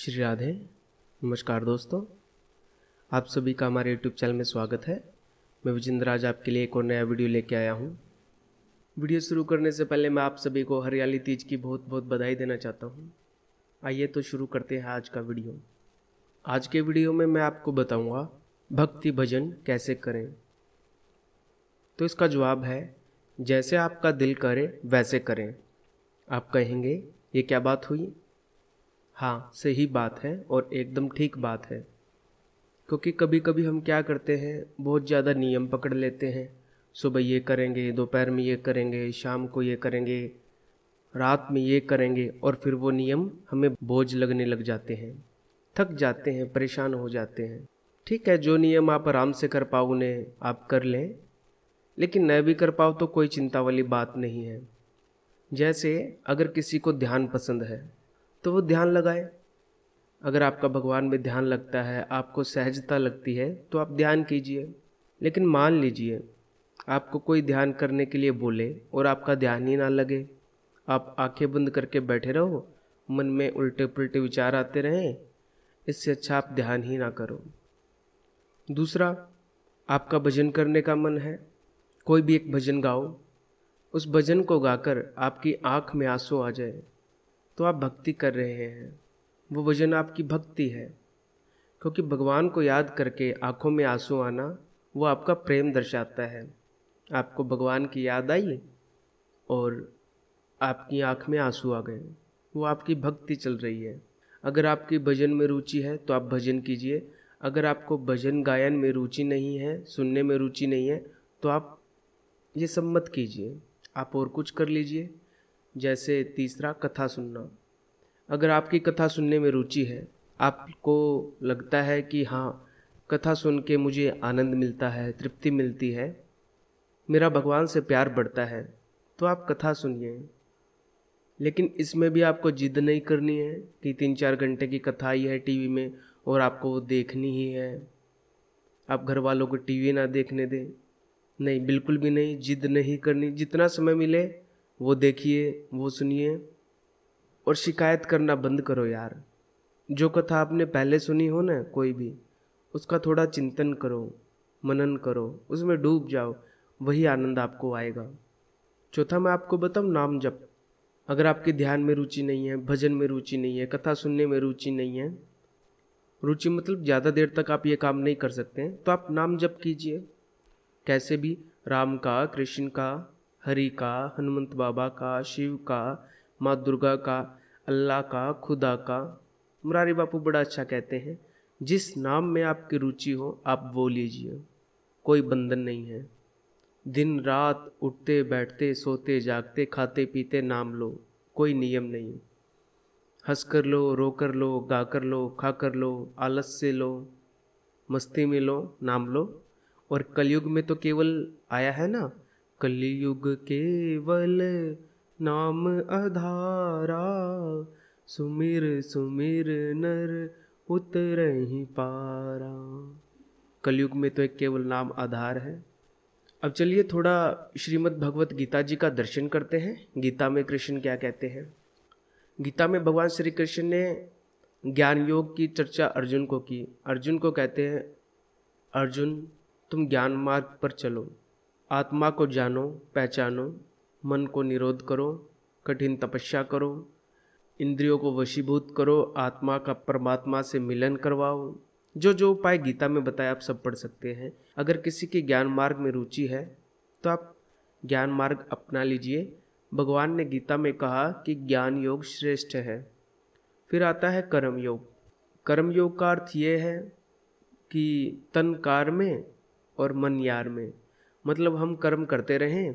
श्री राधे नमस्कार दोस्तों आप सभी का हमारे यूट्यूब चैनल में स्वागत है मैं विजेंद्र आज आपके लिए एक और नया वीडियो लेके आया हूँ वीडियो शुरू करने से पहले मैं आप सभी को हरियाली तीज की बहुत बहुत बधाई देना चाहता हूँ आइए तो शुरू करते हैं आज का वीडियो आज के वीडियो में मैं आपको बताऊँगा भक्ति भजन कैसे करें तो इसका जवाब है जैसे आपका दिल करे वैसे करें आप कहेंगे ये क्या बात हुई हाँ सही बात है और एकदम ठीक बात है क्योंकि कभी कभी हम क्या करते हैं बहुत ज़्यादा नियम पकड़ लेते हैं सुबह ये करेंगे दोपहर में ये करेंगे शाम को ये करेंगे रात में ये करेंगे और फिर वो नियम हमें बोझ लगने लग जाते हैं थक जाते हैं परेशान हो जाते हैं ठीक है जो नियम आप आराम से कर पाओ उन्हें आप कर लें लेकिन न भी कर पाओ तो कोई चिंता वाली बात नहीं है जैसे अगर किसी को ध्यान पसंद है तो वो ध्यान लगाए अगर आपका भगवान में ध्यान लगता है आपको सहजता लगती है तो आप ध्यान कीजिए लेकिन मान लीजिए आपको कोई ध्यान करने के लिए बोले और आपका ध्यान ही ना लगे आप आंखें बंद करके बैठे रहो मन में उल्टे पुलटे विचार आते रहें इससे अच्छा आप ध्यान ही ना करो दूसरा आपका भजन करने का मन है कोई भी एक भजन गाओ उस भजन को गाकर आपकी आँख में आंसू आ जाए तो आप भक्ति कर रहे हैं वो भजन आपकी भक्ति है क्योंकि भगवान को याद करके आंखों में आंसू आना वो आपका प्रेम दर्शाता है आपको भगवान की याद आई और आपकी आंख में आंसू आ गए वो आपकी भक्ति चल रही है अगर आपकी भजन में रुचि है तो आप भजन कीजिए अगर आपको भजन गायन में रुचि नहीं है सुनने में रुचि नहीं है तो आप ये सब मत कीजिए आप और कुछ कर लीजिए जैसे तीसरा कथा सुनना अगर आपकी कथा सुनने में रुचि है आपको लगता है कि हाँ कथा सुन के मुझे आनंद मिलता है तृप्ति मिलती है मेरा भगवान से प्यार बढ़ता है तो आप कथा सुनिए लेकिन इसमें भी आपको जिद नहीं करनी है कि तीन चार घंटे की कथा आई है टीवी में और आपको वो देखनी ही है आप घर वालों को टीवी ना देखने दें नहीं बिल्कुल भी नहीं जिद नहीं करनी जितना समय मिले वो देखिए वो सुनिए और शिकायत करना बंद करो यार जो कथा आपने पहले सुनी हो ना कोई भी उसका थोड़ा चिंतन करो मनन करो उसमें डूब जाओ वही आनंद आपको आएगा चौथा मैं आपको बताऊँ नाम जप अगर आपके ध्यान में रुचि नहीं है भजन में रुचि नहीं है कथा सुनने में रुचि नहीं है रुचि मतलब ज़्यादा देर तक आप ये काम नहीं कर सकते हैं तो आप नाम जप कीजिए कैसे भी राम का कृष्ण का हरि का हनुमंत बाबा का शिव का माँ दुर्गा का अल्लाह का खुदा का मुरारी बापू बड़ा अच्छा कहते हैं जिस नाम में आपकी रुचि हो आप वो लीजिए कोई बंधन नहीं है दिन रात उठते बैठते सोते जागते खाते पीते नाम लो कोई नियम नहीं हंस कर लो रो कर लो गा कर लो खा कर लो आलस से लो मस्ती में लो नाम लो और कलयुग में तो केवल आया है ना कलयुग केवल नाम अधारा सुमिर सुमिर नर उतर ही पारा कलयुग में तो एक केवल नाम आधार है अब चलिए थोड़ा श्रीमद् भगवत गीता जी का दर्शन करते हैं गीता में कृष्ण क्या कहते हैं गीता में भगवान श्री कृष्ण ने ज्ञान योग की चर्चा अर्जुन को की अर्जुन को कहते हैं अर्जुन तुम ज्ञान मार्ग पर चलो आत्मा को जानो पहचानो मन को निरोध करो कठिन तपस्या करो इंद्रियों को वशीभूत करो आत्मा का परमात्मा से मिलन करवाओ जो जो उपाय गीता में बताए आप सब पढ़ सकते हैं अगर किसी के ज्ञान मार्ग में रुचि है तो आप ज्ञान मार्ग अपना लीजिए भगवान ने गीता में कहा कि ज्ञान योग श्रेष्ठ है फिर आता है कर्म योग कर्म योग का अर्थ ये है कि तन कार में और मन यार में मतलब हम कर्म करते रहें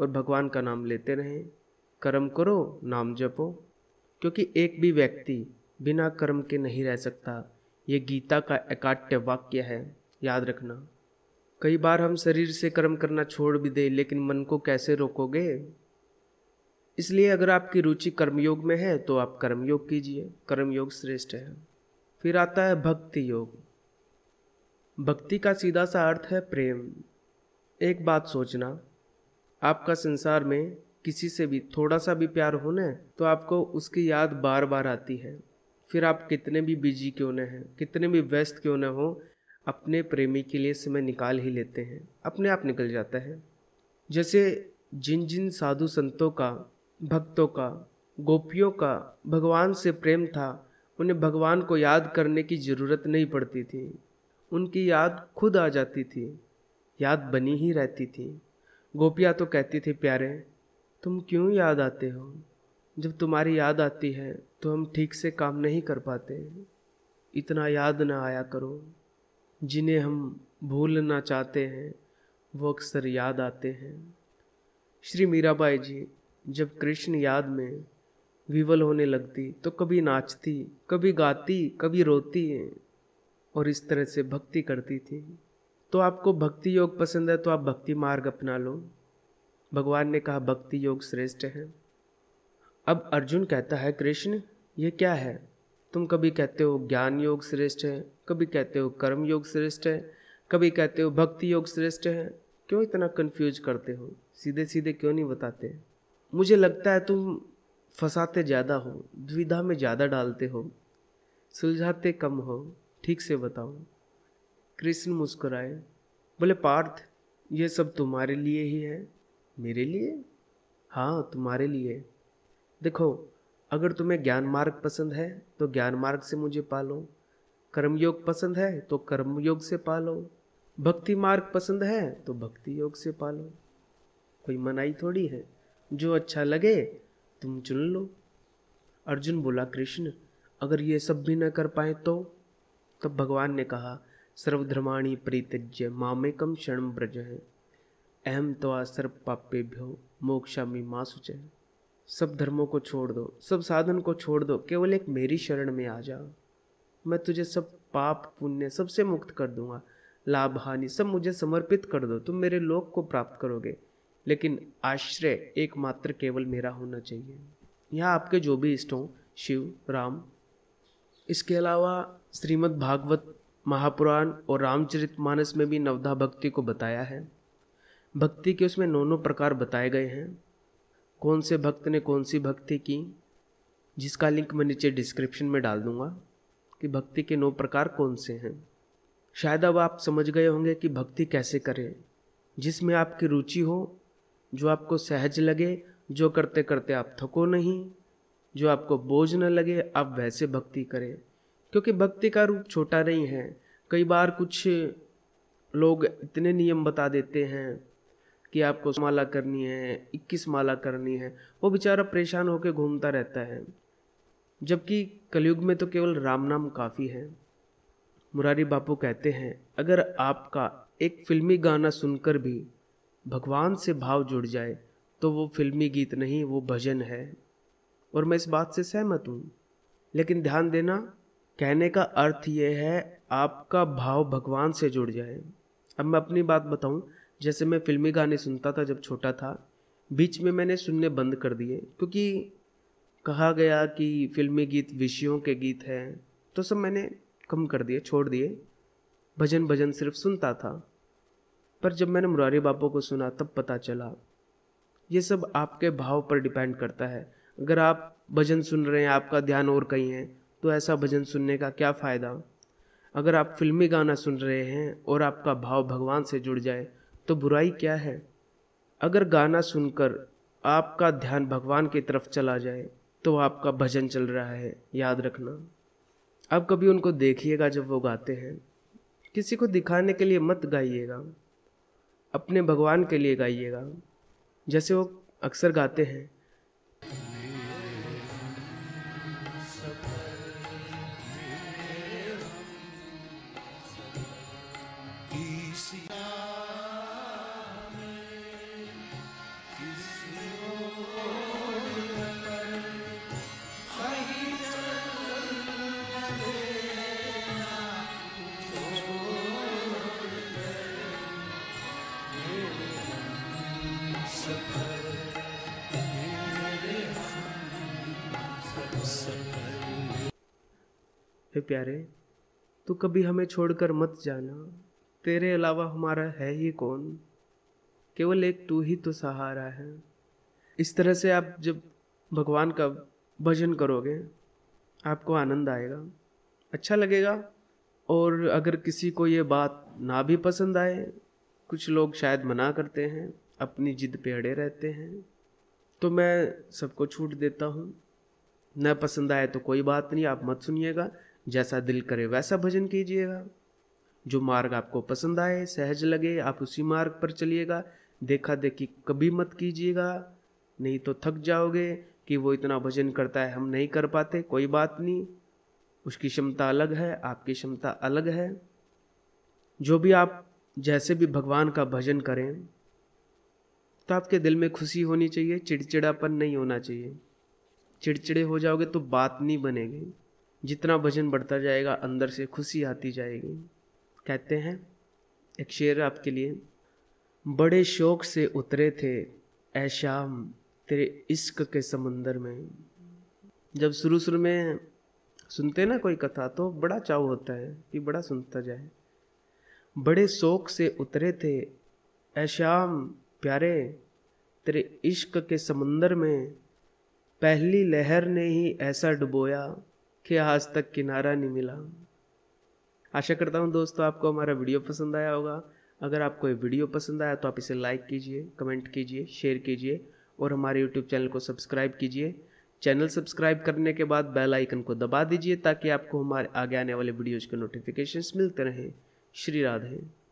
और भगवान का नाम लेते रहें कर्म करो नाम जपो क्योंकि एक भी व्यक्ति बिना कर्म के नहीं रह सकता ये गीता का एकाट्य वाक्य है याद रखना कई बार हम शरीर से कर्म करना छोड़ भी दें लेकिन मन को कैसे रोकोगे इसलिए अगर आपकी रुचि कर्मयोग में है तो आप कर्मयोग कीजिए कर्मयोग श्रेष्ठ है फिर आता है भक्ति योग भक्ति का सीधा सा अर्थ है प्रेम एक बात सोचना आपका संसार में किसी से भी थोड़ा सा भी प्यार हो है तो आपको उसकी याद बार बार आती है फिर आप कितने भी बिजी क्यों न हैं कितने भी व्यस्त क्यों न हो अपने प्रेमी के लिए समय निकाल ही लेते हैं अपने आप निकल जाता है जैसे जिन जिन साधु संतों का भक्तों का गोपियों का भगवान से प्रेम था उन्हें भगवान को याद करने की ज़रूरत नहीं पड़ती थी उनकी याद खुद आ जाती थी याद बनी ही रहती थी गोपिया तो कहती थी प्यारे तुम क्यों याद आते हो जब तुम्हारी याद आती है तो हम ठीक से काम नहीं कर पाते इतना याद ना आया करो जिन्हें हम भूलना चाहते हैं वो अक्सर याद आते हैं श्री मीराबाई जी जब कृष्ण याद में विवल होने लगती तो कभी नाचती कभी गाती कभी रोती और इस तरह से भक्ति करती थी तो आपको भक्ति योग पसंद है तो आप भक्ति मार्ग अपना लो भगवान ने कहा भक्ति योग श्रेष्ठ है अब अर्जुन कहता है कृष्ण ये क्या है तुम कभी कहते हो ज्ञान योग श्रेष्ठ है कभी कहते हो कर्म योग श्रेष्ठ है कभी कहते हो भक्ति योग श्रेष्ठ है क्यों इतना कंफ्यूज करते हो सीधे सीधे क्यों नहीं बताते मुझे लगता है तुम फंसाते ज़्यादा हो द्विधा में ज़्यादा डालते हो सुलझाते कम हो ठीक से बताओ कृष्ण मुस्कुराए बोले पार्थ ये सब तुम्हारे लिए ही है मेरे लिए हाँ तुम्हारे लिए देखो अगर तुम्हें ज्ञान मार्ग पसंद है तो ज्ञान मार्ग से मुझे पालो कर्मयोग पसंद है तो कर्मयोग से पालो भक्ति मार्ग पसंद है तो भक्ति योग से पालो कोई मनाही थोड़ी है जो अच्छा लगे तुम चुन लो अर्जुन बोला कृष्ण अगर ये सब भी न कर पाए तो तब भगवान ने कहा सर्वधर्माणी परित्यज्य मामेकम क्षण व्रज है अहम तो आ सर्व पापेभ्यो मोक्षामी माँ सुच सब धर्मों को छोड़ दो सब साधन को छोड़ दो केवल एक मेरी शरण में आ जाओ मैं तुझे सब पाप पुण्य सबसे मुक्त कर दूंगा लाभ हानि सब मुझे समर्पित कर दो तुम मेरे लोक को प्राप्त करोगे लेकिन आश्रय एकमात्र केवल मेरा होना चाहिए यहाँ आपके जो भी इष्ट हों शिव राम इसके अलावा श्रीमद् भागवत महापुराण और रामचरित मानस में भी नवधा भक्ति को बताया है भक्ति के उसमें नौ नौ प्रकार बताए गए हैं कौन से भक्त ने कौन सी भक्ति की जिसका लिंक मैं नीचे डिस्क्रिप्शन में डाल दूंगा कि भक्ति के नौ प्रकार कौन से हैं शायद अब आप समझ गए होंगे कि भक्ति कैसे करें जिसमें आपकी रुचि हो जो आपको सहज लगे जो करते करते आप थको नहीं जो आपको बोझ न लगे आप वैसे भक्ति करें क्योंकि भक्ति का रूप छोटा नहीं है कई बार कुछ लोग इतने नियम बता देते हैं कि आपको माला करनी है इक्कीस माला करनी है वो बेचारा परेशान होकर घूमता रहता है जबकि कलयुग में तो केवल राम नाम काफ़ी है मुरारी बापू कहते हैं अगर आपका एक फिल्मी गाना सुनकर भी भगवान से भाव जुड़ जाए तो वो फिल्मी गीत नहीं वो भजन है और मैं इस बात से सहमत हूँ लेकिन ध्यान देना कहने का अर्थ ये है आपका भाव भगवान से जुड़ जाए अब मैं अपनी बात बताऊं जैसे मैं फिल्मी गाने सुनता था जब छोटा था बीच में मैंने सुनने बंद कर दिए क्योंकि कहा गया कि फिल्मी गीत विषयों के गीत हैं तो सब मैंने कम कर दिए छोड़ दिए भजन भजन सिर्फ सुनता था पर जब मैंने मुरारी बापू को सुना तब पता चला ये सब आपके भाव पर डिपेंड करता है अगर आप भजन सुन रहे हैं आपका ध्यान और कहीं है तो ऐसा भजन सुनने का क्या फ़ायदा अगर आप फिल्मी गाना सुन रहे हैं और आपका भाव भगवान से जुड़ जाए तो बुराई क्या है अगर गाना सुनकर आपका ध्यान भगवान की तरफ चला जाए तो आपका भजन चल रहा है याद रखना आप कभी उनको देखिएगा जब वो गाते हैं किसी को दिखाने के लिए मत गाइएगा अपने भगवान के लिए गाइएगा जैसे वो अक्सर गाते हैं प्यारे तू कभी हमें छोड़कर मत जाना तेरे अलावा हमारा है ही कौन केवल एक तू ही तो सहारा है इस तरह से आप जब भगवान का भजन करोगे आपको आनंद आएगा अच्छा लगेगा और अगर किसी को ये बात ना भी पसंद आए कुछ लोग शायद मना करते हैं अपनी जिद पे अड़े रहते हैं तो मैं सबको छूट देता हूँ न पसंद आए तो कोई बात नहीं आप मत सुनिएगा जैसा दिल करे वैसा भजन कीजिएगा जो मार्ग आपको पसंद आए सहज लगे आप उसी मार्ग पर चलिएगा देखा देखी कभी मत कीजिएगा नहीं तो थक जाओगे कि वो इतना भजन करता है हम नहीं कर पाते कोई बात नहीं उसकी क्षमता अलग है आपकी क्षमता अलग है जो भी आप जैसे भी भगवान का भजन करें तो आपके दिल में खुशी होनी चाहिए चिड़चिड़ापन नहीं होना चाहिए चिड़चिड़े हो जाओगे तो बात नहीं बनेगी जितना भजन बढ़ता जाएगा अंदर से खुशी आती जाएगी कहते हैं एक शेर आपके लिए बड़े शौक से उतरे थे ऐ तेरे इश्क के समंदर में जब शुरू शुरू में सुनते ना कोई कथा तो बड़ा चाव होता है कि बड़ा सुनता जाए बड़े शौक से उतरे थे ऐ प्यारे तेरे इश्क के समंदर में पहली लहर ने ही ऐसा डुबोया कि आज तक किनारा नहीं मिला आशा करता हूँ दोस्तों आपको हमारा वीडियो पसंद आया होगा अगर आपको ये वीडियो पसंद आया तो आप इसे लाइक कीजिए कमेंट कीजिए शेयर कीजिए और हमारे यूट्यूब चैनल को सब्सक्राइब कीजिए चैनल सब्सक्राइब करने के बाद बेल आइकन को दबा दीजिए ताकि आपको हमारे आगे आने वाले वीडियोज़ के नोटिफिकेशंस मिलते रहें श्री राधे